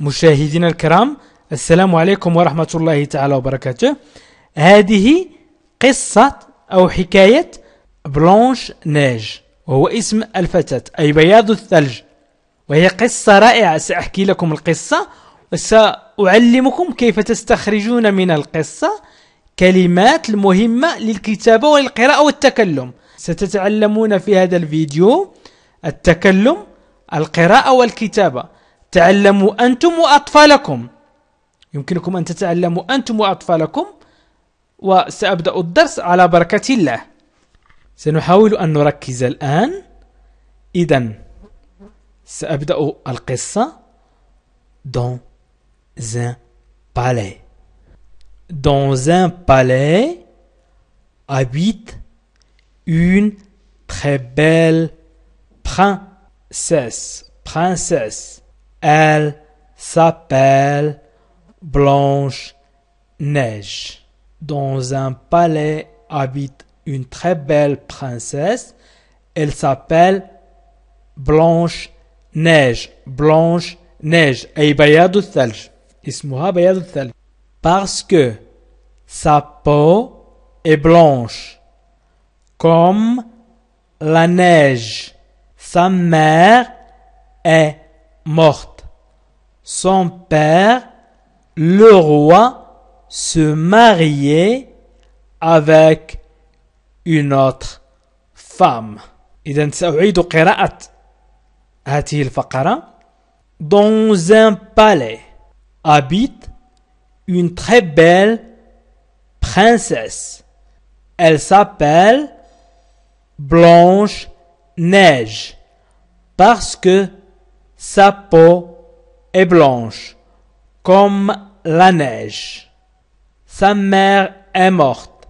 مشاهدينا الكرام السلام عليكم ورحمة الله تعالى وبركاته هذه قصة أو حكاية بلونش ناج وهو اسم الفتاة أي بياض الثلج وهي قصة رائعة سأحكي لكم القصة وسأعلمكم كيف تستخرجون من القصة كلمات المهمة للكتابة والقراءة والتكلم ستتعلمون في هذا الفيديو التكلم القراءة والكتابة تعلموا أنتم وأطفالكم يمكنكم أن تتعلموا أنتم وأطفالكم وسأبدأ الدرس على بركة الله سنحاول أن نركز الآن إذا سأبدأ القصة دون زان بالي دون زان بالي أبيت أون تخي بال princesse princesse Elle s'appelle Blanche Neige. Dans un palais habite une très belle princesse. Elle s'appelle Blanche Neige. Blanche Neige. Parce que sa peau est blanche comme la neige. Sa mère est morte son père, le roi, se mariait avec une autre femme. Dans un palais habite une très belle princesse. Elle s'appelle Blanche Neige parce que sa peau est blanche, comme la neige. Sa mère est morte.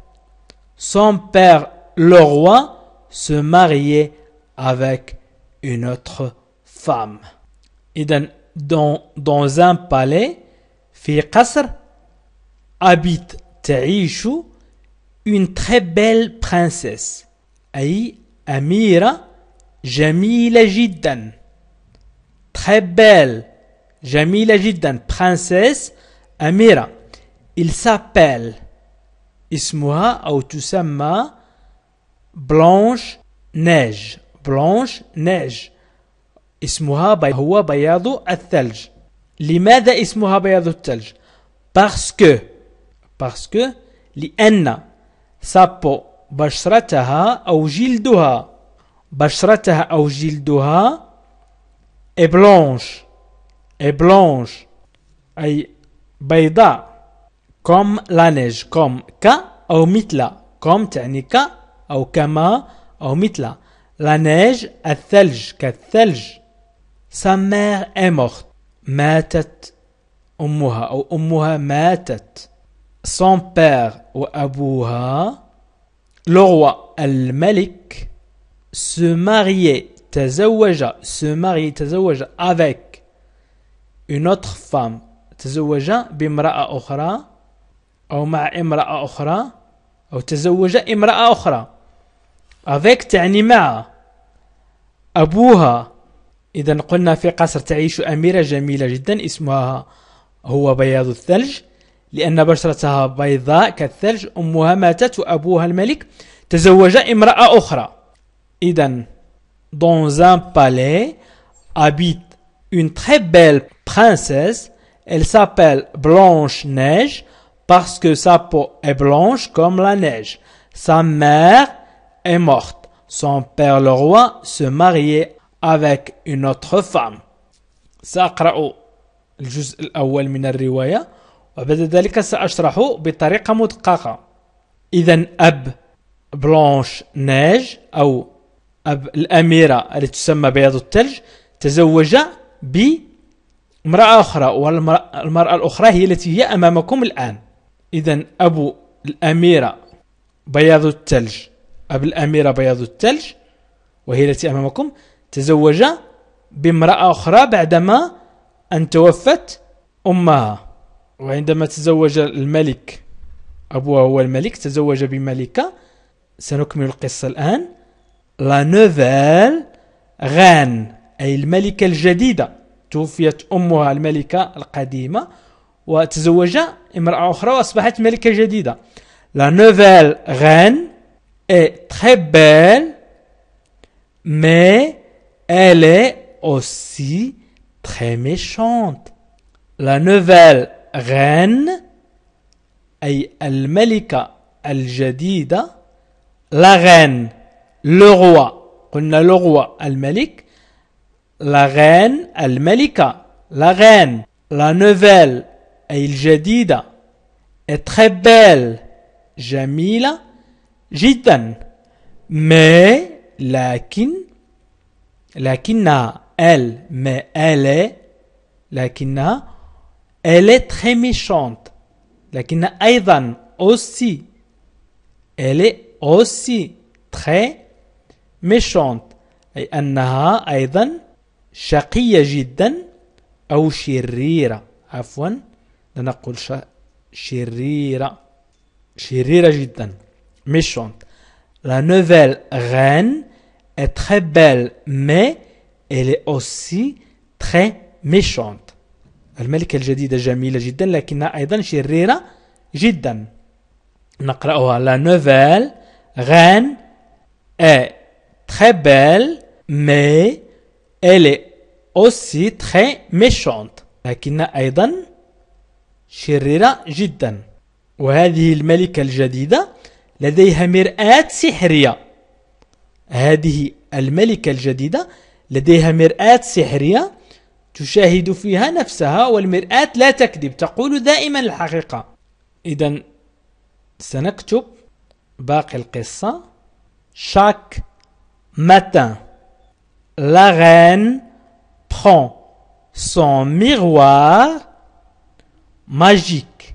Son père, le roi, se mariait avec une autre femme. Et dans, dans un palais, fi habite une très belle princesse. Aï Amira Jamila très belle Jamila Jiddan, princesse Amira. Il s'appelle Ismoa Autusama Blanche Neige. Blanche Neige. Ismuha Bayhua Bayadu Athelj. Limeda Ismuha Bayadu Atelj. Parce que, parce que, Anna, sa peau, Bashrataha Aujilduha. Bashrataha Aujilduha est blanche est blanche, ay bayda, comme la neige, comme ka ou mitla, comme ta'nika ka ou kama ou mitla. La neige, ka thelj. Sa mère est morte. matat ou ou matat. Son père ou abouha, le roi al-Malik se mariait, tazawaja, se mariait, avec une autre femme تزوج بامرأة أخرى أو مع امرأة أخرى أو تزوج امرأة أخرى avec تعني مع أبوها إذا قلنا في قصر تعيش أميرة جميلة جدا اسمها هو بياض الثلج لأن بشرتها بيضاء كالثلج أمها ماتت وأبوها الملك تزوج امرأة أخرى إذا dans un palais habite une très belle princesse. Elle s'appelle Blanche-Neige parce que sa peau est blanche comme la neige. Sa mère est morte. Son père le roi se mariait avec une autre femme. سأقرأ الجزء الأول من الرواية وبعد ذلك سأشرح بطريقة مدققة إذا أب بلانش نيج أو أب الأميرة التي تسمى بياض الثلج تزوج بامرأة أخرى والمرأة الأخرى هي التي هي أمامكم الآن إذن أبو الأميرة بياض الثلج أبو الأميرة بياض الثلج وهي التي أمامكم تزوج بامرأة أخرى بعدما أن توفت أمها وعندما تزوج الملك أبوه هو الملك تزوج بملكة سنكمل القصة الآن لا نوفيل غان أي الملكة الجديدة توفيت أمها الملكة القديمة وتزوج امرأة أخرى وأصبحت ملكة جديدة La nouvelle reine est très belle, mais elle est aussi très méchante. La nouvelle reine أي الملكة الجديدة la reine le roi قلنا le roi الملك la reine al-Malika, la reine, la nouvelle, al-Jadida, est très belle, Jamila, Jitan Mais, lakin, lakinna elle, mais elle est, lakina, elle est très méchante. Lakinna, Aydan aussi, elle est aussi très méchante. Et شقية جدا أو شريرة عفوا لنقول ش... شريرة شريرة جدا ميشونت لا نوفيل غان اي تري بيل مي الي اوسي تخي ميشونت الملكة الجديدة جميلة جدا لكنها أيضا شريرة جدا نقرأها لا نوفيل غان اي تخي بيل مي الي aussi très méchante لكن أيضا شريرة جدا وهذه الملكة الجديدة لديها مرآة سحرية هذه الملكة الجديدة لديها مرآة سحرية تشاهد فيها نفسها والمرآة لا تكذب تقول دائما الحقيقة إذا سنكتب باقي القصة chaque matin la reine prend son miroir magique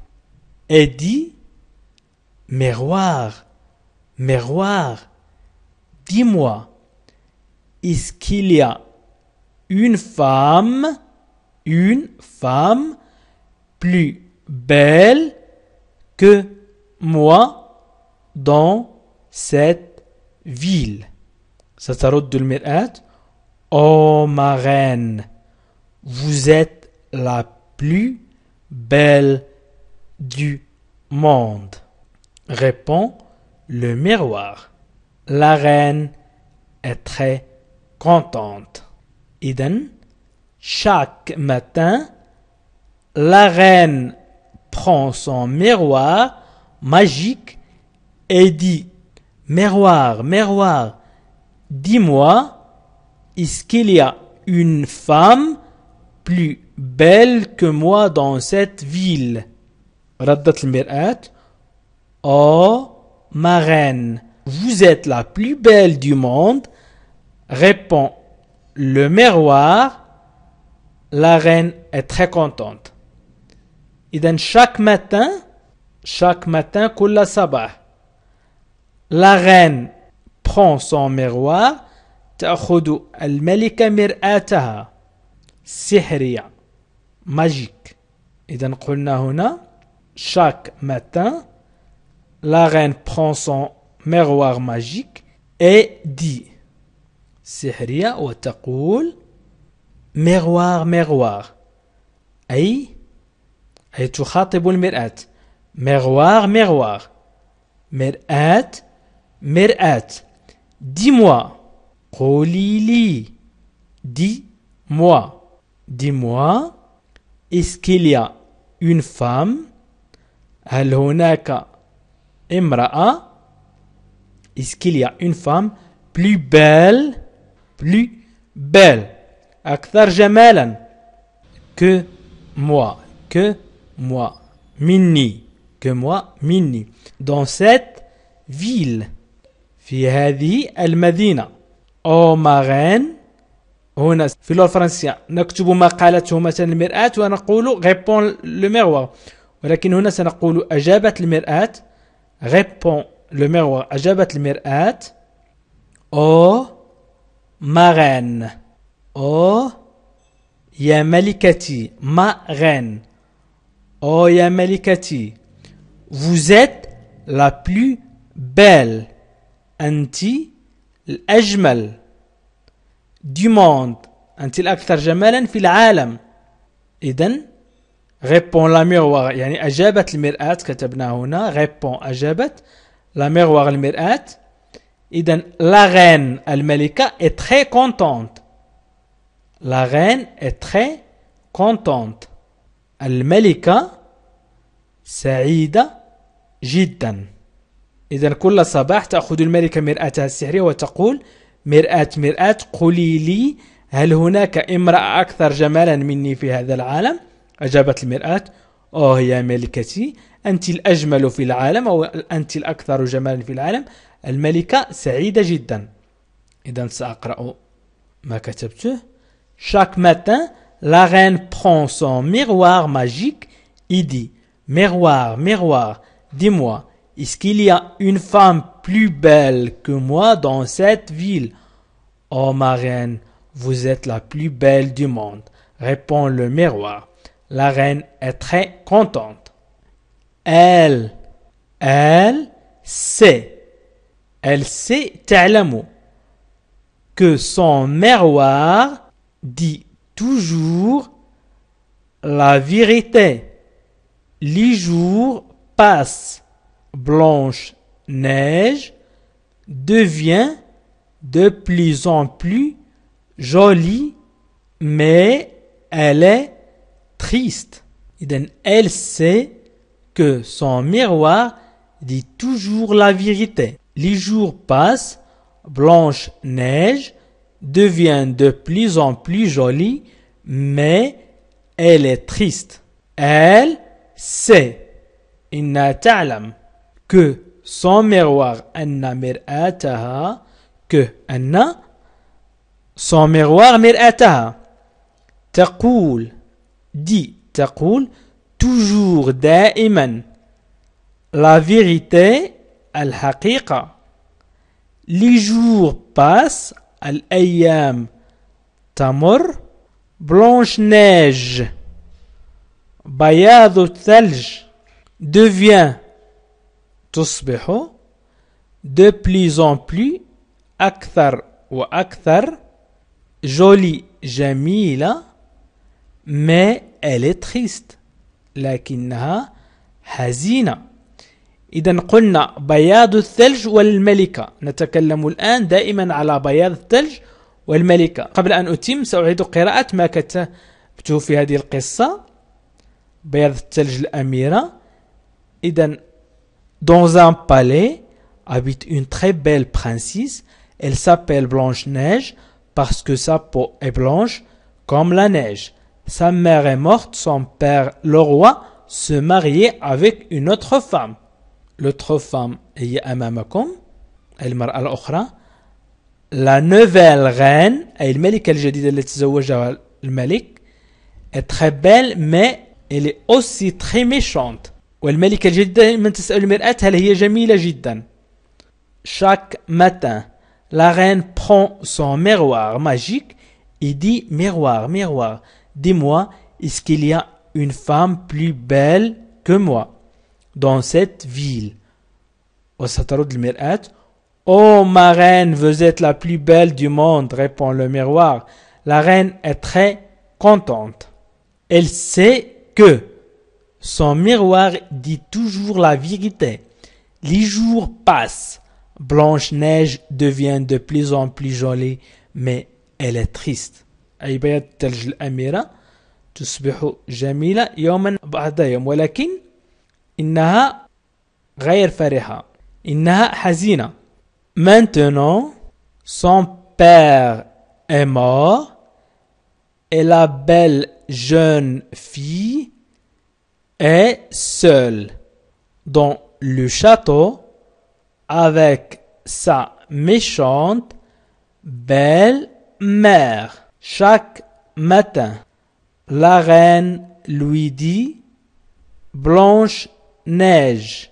et dit Miroir, miroir, dis-moi, est-ce qu'il y a une femme, une femme plus belle que moi dans cette ville. Ça le miroir. Ô oh, ma reine, vous êtes la plus belle du monde, répond le miroir. La reine est très contente. Eden, chaque matin, la reine prend son miroir magique et dit Miroir, miroir, dis-moi, est-ce qu'il y a une femme plus belle que moi dans cette ville Oh, ma reine, vous êtes la plus belle du monde. Répond le miroir. La reine est très contente. Et donc chaque matin, chaque matin, la reine prend son miroir تأخذ الملكة مرآتها سحرية ماجيك إذا قلنا هنا شاك ماتان لا غين بخون سون ميغوار ماجيك اي دي سحرية وتقول ميغوار ميغوار أي أي تخاطب المرآة ميغوار ميغوار مرآة مرآة دي موا Rolili, dis-moi, dis-moi, est-ce qu'il y a une femme Alonaka Est-ce qu'il y a une femme plus belle plus belle que moi que moi minni que moi minni dans cette ville في el madina أو هنا في اللغة الفرنسية نكتب ما قالته مثلا المرآة ونقول غيبون لو ميروار ولكن هنا سنقول أجابت المرآة غيبون لو ميروار أجابت المرآة أو ماغين أو يا ملكتي ما غين أو يا ملكتي Vous êtes la plus belle. الأجمل دي موند أنت الأكثر جمالا في العالم إذا ريبون لا ميغواغ يعني أجابت المرآة كتبنا هنا ريبون أجابت لا ميغواغ المرآة إذا لا غين الملكة إي تخي كونتونت لا غين إي تخي كونتونت الملكة سعيدة جدا إذا كل صباح تأخذ الملكة مرآتها السحرية وتقول مرآة مرآة قولي لي هل هناك امرأة أكثر جمالا مني في هذا العالم؟ أجابت المرآة أوه يا ملكتي أنت الأجمل في العالم أو أنت الأكثر جمالا في العالم الملكة سعيدة جدا إذا سأقرأ ما كتبته Chaque matin, la reine prend son miroir magique et dit Miroir, miroir, dis-moi, Est-ce qu'il y a une femme plus belle que moi dans cette ville Oh ma reine, vous êtes la plus belle du monde, répond le miroir. La reine est très contente. Elle, elle sait, elle sait mot que son miroir dit toujours la vérité. Les jours passent Blanche-Neige devient de plus en plus jolie, mais elle est triste. Elle sait que son miroir dit toujours la vérité. Les jours passent, Blanche-Neige devient de plus en plus jolie, mais elle est triste. Elle sait. إنها que son miroir, anna mir'ataha, que anna, son miroir mir'ataha. Taqoul, dit taqoul, toujours da'iman. La vérité, al-haqiqa. Les jours passent, al-ayyam tamur. Blanche-Neige, bayad thalj, devient تصبح de plus en plus أكثر وأكثر جولي جميلة مي elle est triste لكنها حزينة إذا قلنا بياض الثلج والملكة نتكلم الآن دائما على بياض الثلج والملكة قبل أن أتم سأعيد قراءة ما كتبته في هذه القصة بياض الثلج الأميرة إذا Dans un palais habite une très belle princesse. Elle s'appelle Blanche-Neige parce que sa peau est blanche comme la neige. Sa mère est morte, son père, le roi, se mariait avec une autre femme. L'autre femme est al La nouvelle reine, al est très belle mais elle est aussi très méchante. Chaque matin, la reine prend son miroir magique et dit Miroir, miroir, dis-moi, est-ce qu'il y a une femme plus belle que moi dans cette ville Oh ma reine, vous êtes la plus belle du monde, répond le miroir. La reine est très contente. Elle sait que son miroir dit toujours la vérité. Les jours passent. Blanche-Neige devient de plus en plus jolie, mais elle est triste. amira, jamila Maintenant, son père est mort et la belle jeune fille est seul dans le château avec sa méchante belle-mère. Chaque matin, la reine lui dit Blanche Neige,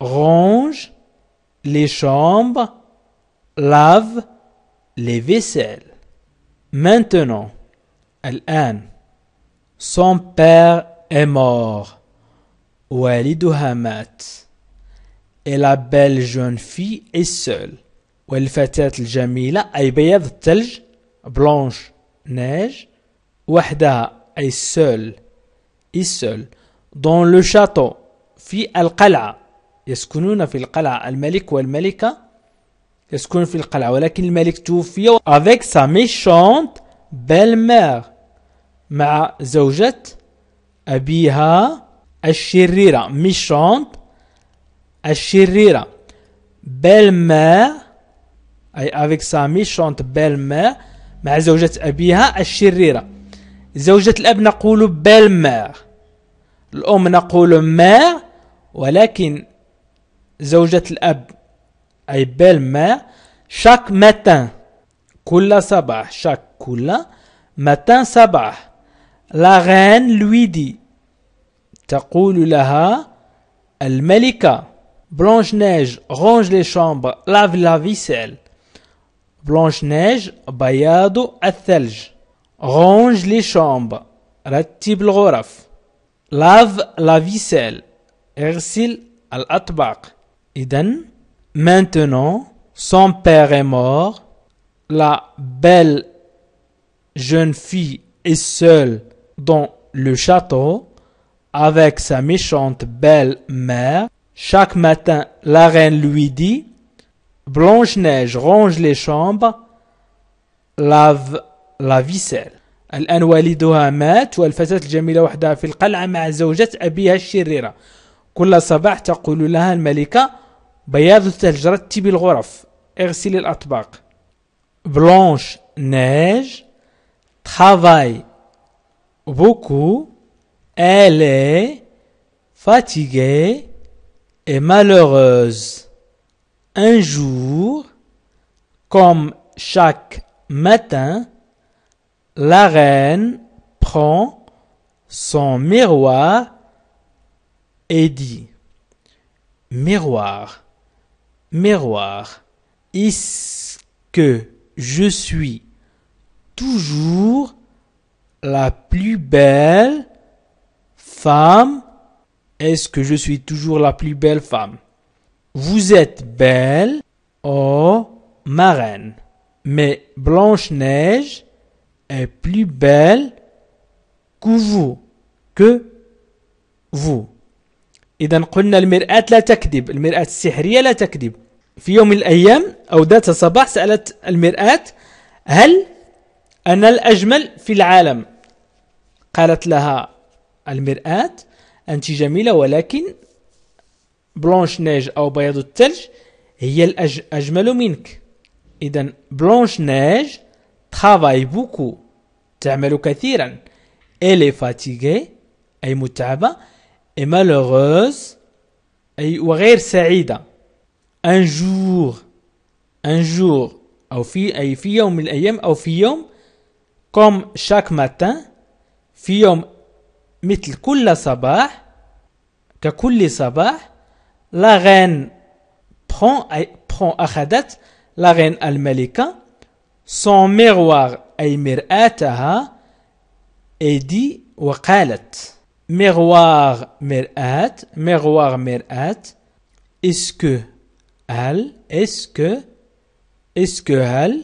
range les chambres, lave les vaisselles. Maintenant, elle aime, son père est mort. والدها مات et la belle jeune fille est seule والفتاة الجميلة أي بياض الثلج بلونش نيج وحدها أي سول أي سول دون لو شاتو في القلعة يسكنون في القلعة الملك والملكة يسكن في القلعة ولكن الملك توفي avec sa méchante belle-mère مع زوجة أبيها الشريرة ميشونت الشريرة بيل ما أي افيك سا ميشونت ما مع زوجة أبيها الشريرة زوجة الأب نقول ما الأم نقول ما ولكن زوجة الأب أي بيل ما شاك ماتان كل صباح شاك كل ماتان صباح لا غان لويدي تقول El Melika. Blanche-Neige range les chambres, lave la vaisselle. Blanche-Neige bayado athelge. Range les chambres, Ratibloraf Roraf Lave la vaisselle, al atbak. Iden maintenant son père est mort, la belle jeune fille est seule dans le château avec sa méchante belle-mère. Chaque matin, la reine lui dit Blanche-Neige range les chambres, lave la vaisselle. الآن والدها مات والفتاة الجميلة وحدها في القلعة مع زوجة أبيها الشريرة كل صباح تقول لها الملكة بياض الثلج رتبي الغرف اغسلي الأطباق blanche نيج travaille beaucoup elle est fatiguée et malheureuse. Un jour, comme chaque matin, la reine prend son miroir et dit Miroir, miroir, est-ce que je suis toujours la plus belle femme Est-ce que je suis toujours la plus belle femme Vous êtes belle, oh ma reine. Mais Blanche-Neige est plus belle que vous. Que vous. إذا قلنا المرآة لا تكذب المرآة السحرية لا تكذب في يوم من الأيام أو ذات صباح سألت المرآة هل أنا الأجمل في العالم قالت لها المرآة أنت جميلة ولكن بلونش نيج أو بياض الثلج هي الأجمل منك إذا بلونش نيج travaille بوكو تعمل كثيرا إلي فاتيغي أي متعبة إي مالوغوز أي وغير سعيدة أن جور أن جور أو في أي في يوم من الأيام أو في يوم كوم شاك ماتان في يوم مثل كل صباح ككل صباح la reine prend, prend la reine al-malika, son miroir ay مرآتها et dit miroir mer'at, miroir mer'at, est-ce que elle est-ce que est-ce que elle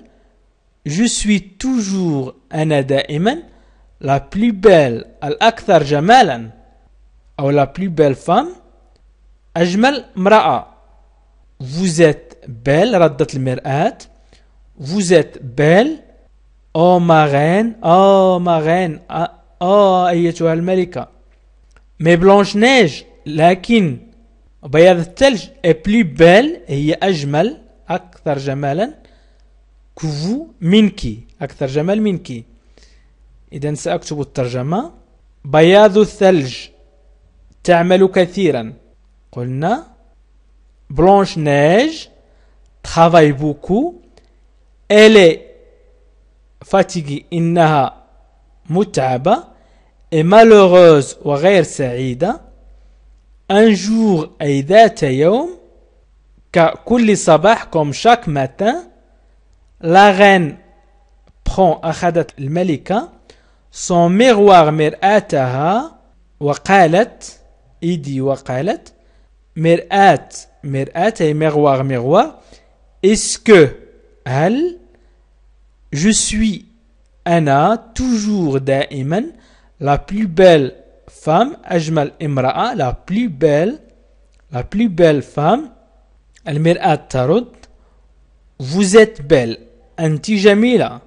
je suis toujours un دائما la plus belle al-akthar jamalan ou la plus belle femme ajmal mra'a vous êtes belle raddat al vous êtes belle oh ma reine oh ma reine oh al-malika mais blanche neige lakin bayad al-thalj est plus belle et ajmal akthar jamalan que vous minki akthar jamal minki إذا سأكتب الترجمة بياض الثلج تعمل كثيرا قلنا بلانش نيج تخافاي بوكو إلي فاتيغي إنها متعبة إي مالوغوز وغير سعيدة أن جور أي ذات يوم ككل صباح كوم شاك ماتان لا غين أخذت الملكة son miroir mir'ataha wa qalat il dit wa qalat mir'at mir'at et miroir miroir est-ce que elle je suis ana toujours daiman la plus belle femme ajmal imra'a la plus belle la plus belle femme al mir'at tarud vous êtes belle anti jamila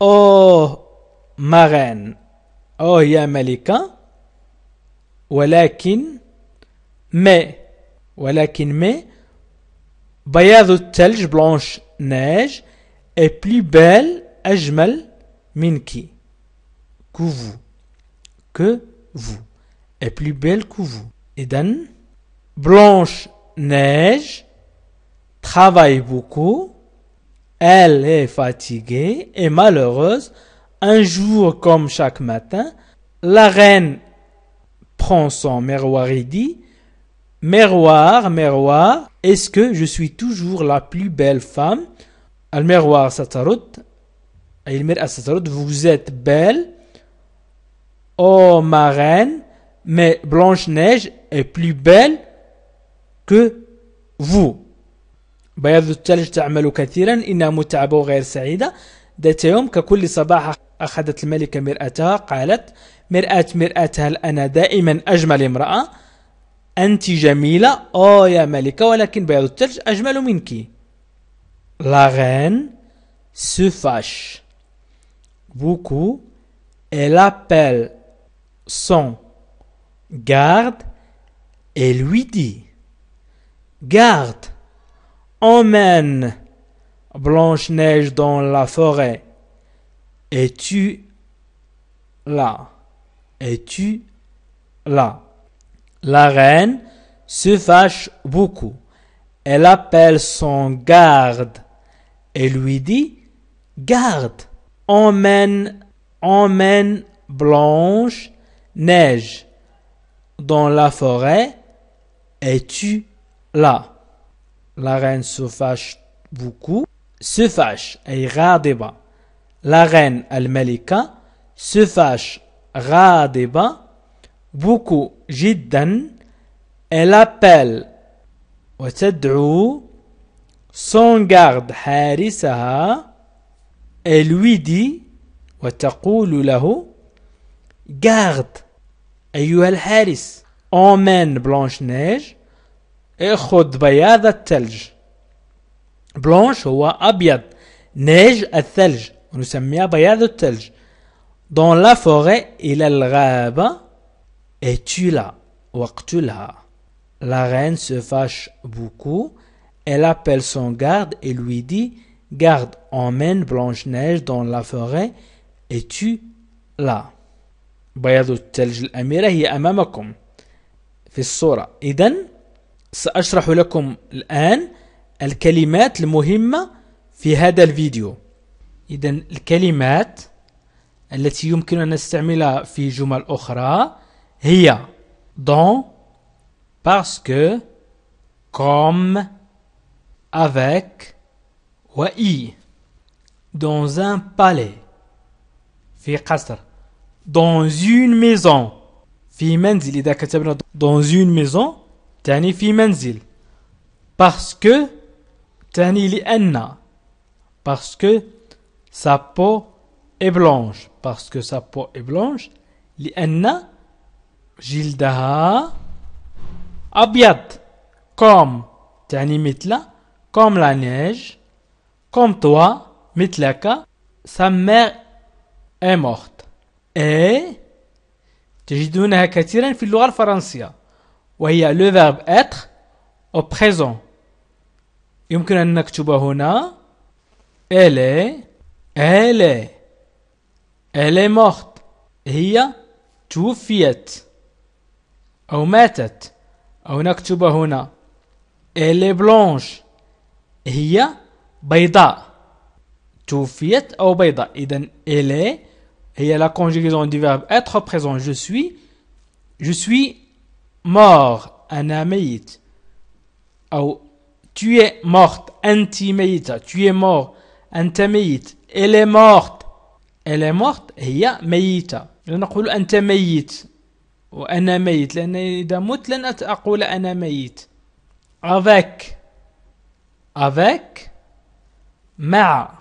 oh marraine. Oh, ya malika. Me mais Me mais de blanche neige est plus belle أجمل minki que vous que vous est plus belle que vous Et dan, blanche neige travaille beaucoup elle est fatiguée et malheureuse un jour comme chaque matin, la reine prend son miroir et dit Miroir, miroir, est-ce que je suis toujours la plus belle femme Al miroir satarut, vous êtes belle, oh ma reine, mais Blanche-Neige est plus belle que vous. أخذت الملكة مرآتها قالت مرآة مرآة هل أنا دائما أجمل امرأة أنت جميلة أوه يا ملكة ولكن بياض الثلج أجمل منك لا غين se بوكو beaucoup elle appelle son garde et lui dit Garde, emmène Blanche-Neige dans la forêt Es-tu là Es-tu là La reine se fâche beaucoup. Elle appelle son garde et lui dit Garde, emmène, emmène Blanche Neige dans la forêt. Es-tu là La reine se fâche beaucoup, se fâche et ira débat. La reine Al-Malika se fâche Radeba beaucoup jiddan. elle appelle وتدعو son garde حارسها elle lui dit وتقول له garde أيها الحارس emmène Blanche-Neige et اخذ بياض الثلج بلانش هو أبيض نيج الثلج نسميها بياض الثلج dans la forêt إلى الغابة et tu la واقتلها La reine se fâche beaucoup. Elle appelle son garde et lui dit Garde, emmène Blanche-Neige dans la forêt et tue-la. بياض الثلج الأميرة هي أمامكم في الصورة. إذا سأشرح لكم الآن الكلمات المهمة في هذا الفيديو. إذا الكلمات التي يمكن أن نستعملها في جمل أخرى هي دون باسكو كوم افيك و اي دون un بالي في قصر دون une ميزون في منزل إذا كتبنا دون une ميزون تعني في منزل باسكو تعني لأن باسكو sa peau est blanche parce que sa peau est blanche لأن jildaha abiat comme t'ani mitla comme la neige comme toi mitlaka. sa mère est morte et تجدونها كثيرا في اللغة الفرنسية وهي le verbe être au présent يمكن ان نكتب هنا elle est elle est. Elle est morte. هي توفيت أو ماتت أو نكتب هنا Elle est blanche. هي بيضاء. توفيت أو بيضاء. blanche. elle est هي la conjugaison du verbe être présent. Je suis. Je suis mort. tu es morte. Tu es mort. أنت ميت إلي مورت إلي مورت هي ميتة لا نقول أنت ميت وأنا ميت لأن إذا مت لن أقول أنا ميت أفك أفك مع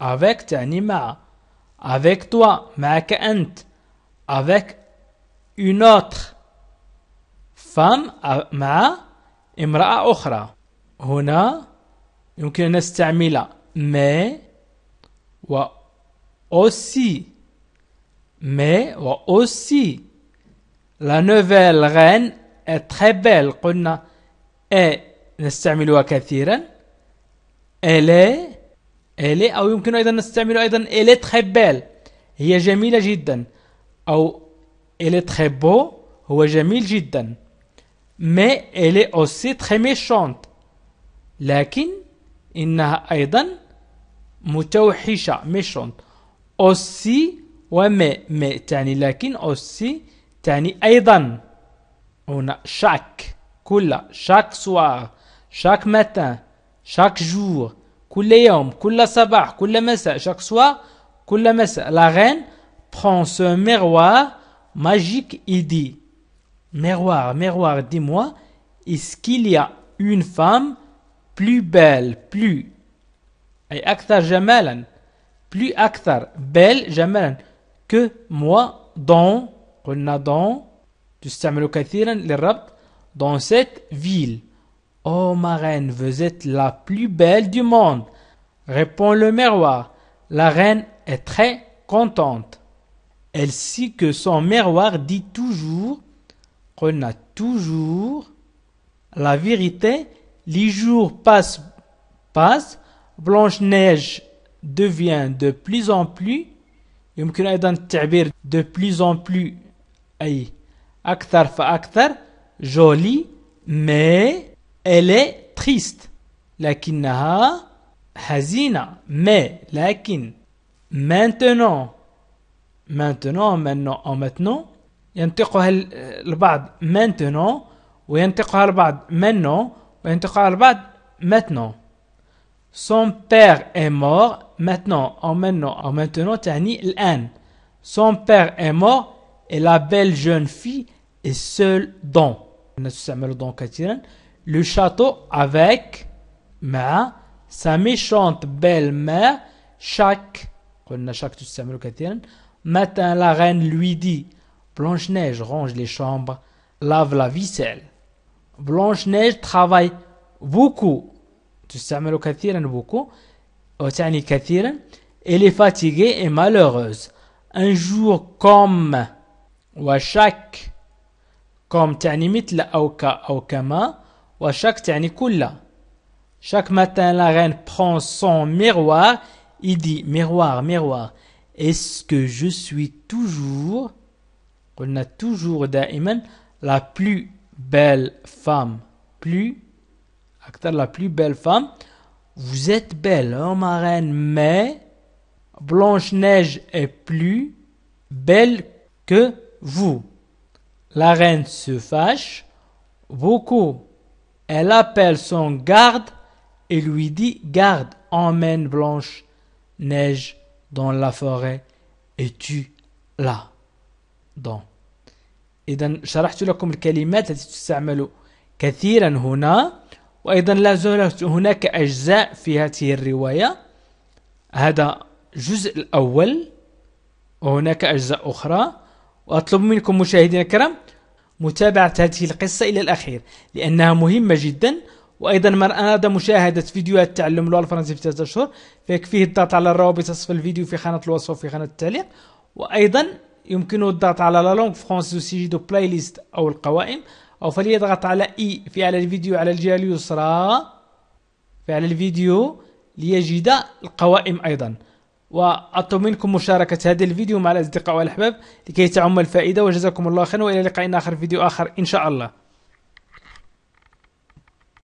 أفك تعني مع أفك توا معك أنت أفك une أوتر فام مع امرأة أخرى هنا يمكن أن نستعمل mais wa aussi mais wa aussi la nouvelle reine est très belle قلنا est نستعملها كثيرا elle est elle est أو يمكن أيضا نستعمل أيضا elle est très belle هي جميلة جدا أو elle est très beau هو جميل جدا mais elle est aussi très méchante لكن إنها أيضا متوحشة méchante aussi ouais mais mais tani, lakin, aussi tani, aydan. on a chaque kula, chaque soir chaque matin chaque jour كل يوم كل صباح كل مساء chaque soir كل مساء la reine prend ce miroir magique et dit miroir miroir dis-moi est-ce qu'il y a une femme plus belle plus et plus acteur belle Jamalan, que moi dans a dans sais, كثيرا dans cette ville Oh ma reine, vous êtes la plus belle du monde, répond le miroir. La reine est très contente. Elle sait que son miroir dit toujours qu'on a toujours la vérité. Les jours passent, passent, Blanche-Neige devient de plus en plus يمكن de plus en plus اي اكثر فاكثر jolie mais elle est triste لكنها hazina mais Maintenant. maintenant maintenant maintenant en maintenant ينطقها البعض maintenant وينطقها البعض maintenant وينطقها maintenant son père est mort, maintenant, en maintenant, en maintenant, Tani, Son père est mort et la belle jeune fille est seule dans. Le château avec ma, sa méchante belle-mère, chaque, matin la reine lui dit, Blanche-Neige range les chambres, lave la vaisselle. Blanche-Neige travaille beaucoup elle est fatiguée et malheureuse. Un jour comme Ou à تعني مثل Ou ك chaque. كما Chaque matin, la reine prend son miroir. Il dit Miroir, miroir, est-ce que je suis toujours, on a toujours, daiman, la plus belle femme Plus la plus belle femme, vous êtes belle, hein, ma reine, mais Blanche-Neige est plus belle que vous. La reine se fâche beaucoup. Elle appelle son garde et lui dit Garde, emmène Blanche-Neige dans la forêt et tu la Donc, إذا شرحت لكم الكلمات التي تستعمل كثيرا هنا وأيضا لا زالت هناك أجزاء في هذه الرواية هذا الجزء الأول وهناك أجزاء أخرى وأطلب منكم مشاهدينا الكرام متابعة هذه القصة إلى الأخير لأنها مهمة جدا وأيضا من أراد مشاهدة فيديوهات تعلم اللغة الفرنسية في ثلاثة أشهر فيكفيه الضغط على الروابط أسفل الفيديو في خانة الوصف وفي خانة التعليق وأيضا يمكنه الضغط على لا لونغ فرونسي سيجي دو بلاي ليست أو القوائم أو فليضغط على إي في على الفيديو على الجهة اليسرى في على الفيديو ليجد القوائم أيضا وأطلب منكم مشاركة هذا الفيديو مع الأصدقاء والأحباب لكي تعم الفائدة وجزاكم الله خيرا وإلى لقاء آخر في فيديو آخر إن شاء الله